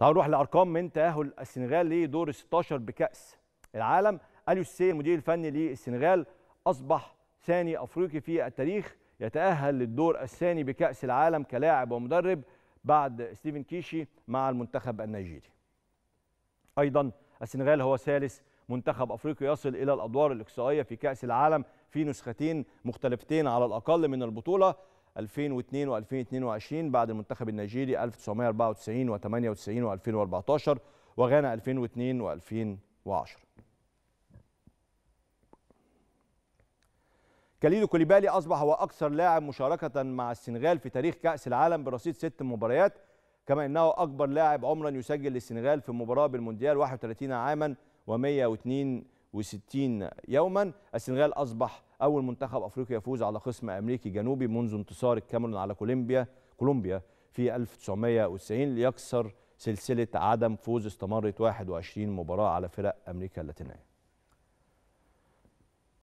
تعالوا نروح لارقام من تاهل السنغال لدور 16 بكاس العالم اليو سي المدير الفني للسنغال اصبح ثاني افريقي في التاريخ يتاهل للدور الثاني بكاس العالم كلاعب ومدرب بعد ستيفن كيشي مع المنتخب النيجيري ايضا السنغال هو ثالث منتخب افريقي يصل الى الادوار الاقصائيه في كاس العالم في نسختين مختلفتين على الاقل من البطوله 2002 و2022 بعد المنتخب النيجيري 1994 و98 و2014 وغانا 2002 و2010 كاليدو كوليبالي أصبح هو أكثر لاعب مشاركة مع السنغال في تاريخ كأس العالم برصيد ست مباريات كما أنه أكبر لاعب عمرا يسجل للسنغال في مباراة بالمونديال 31 عاما و102 وستين يوما السنغال أصبح أول منتخب أفريقي يفوز على خصم أمريكي جنوبي منذ انتصار الكاميرون على كولومبيا كولومبيا في 1990 ليكسر سلسلة عدم فوز استمرت 21 مباراة على فرق أمريكا اللاتينية